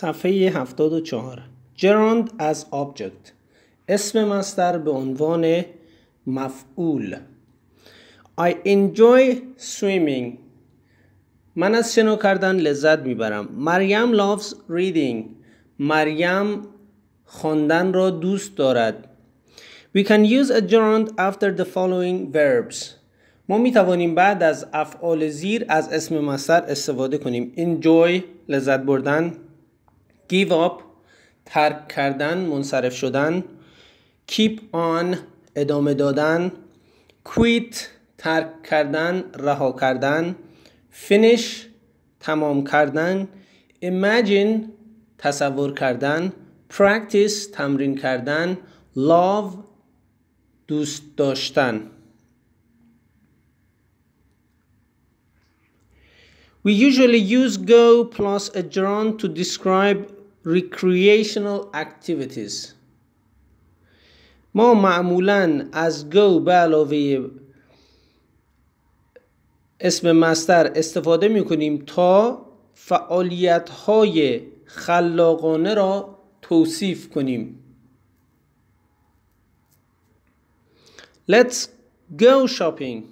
صفحه 74 جراند از آبجکت اسم مستر به عنوان مفعول I enjoy swimming من از شنا کردن لذت میبرم مریم loves reading مریم خواندن را دوست دارد We can use a gerund after the following verbs ما می توانیم بعد از افعال زیر از اسم مصدر استفاده کنیم enjoy لذت بردن give up ترک کردن منصرف شدن keep on ادامه دادن quit ترک کردن رها کردن finish تمام کردن imagine تصور کردن practice تمرین کردن love دوست داشتن We usually use go plus a to describe recreational activities ما معمولا از go به علاوه اسم مستر استفاده می کنیم تا فعالیت های خلاقانه را توصیف کنیم Let's go shopping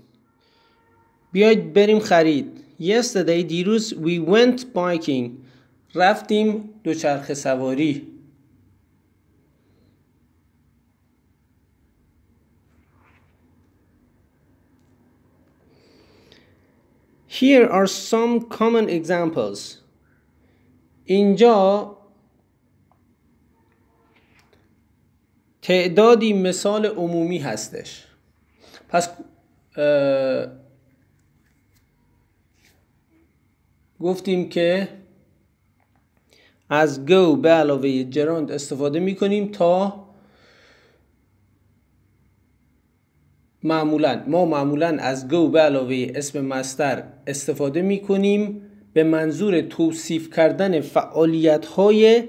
بیاید بریم خرید Yesterday دیروز we went biking رفتیم دوچرخه سواری Here are some common examples. اینجا تعدادی مثال عمومی هستش. پس گفتیم که از گو به علاوه جراند استفاده می کنیم تا معمولا ما معمولا از گو به علاوه اسم مستر استفاده می کنیم به منظور توصیف کردن فعالیت های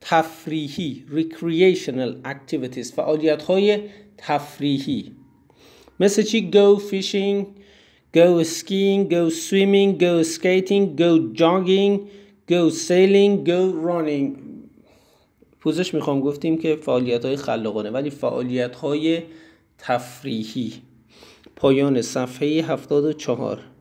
تفریحی recreational activities فعالیت های تفریحی مثل چی گو فیشینگ گو سکینگ گو سویمینگ گو سکیتینگ گو jogging go sailing go running پوزش میخوام گفتیم که فعالیت های خلاقانه ولی فعالیت های تفریحی پایان صفحه 74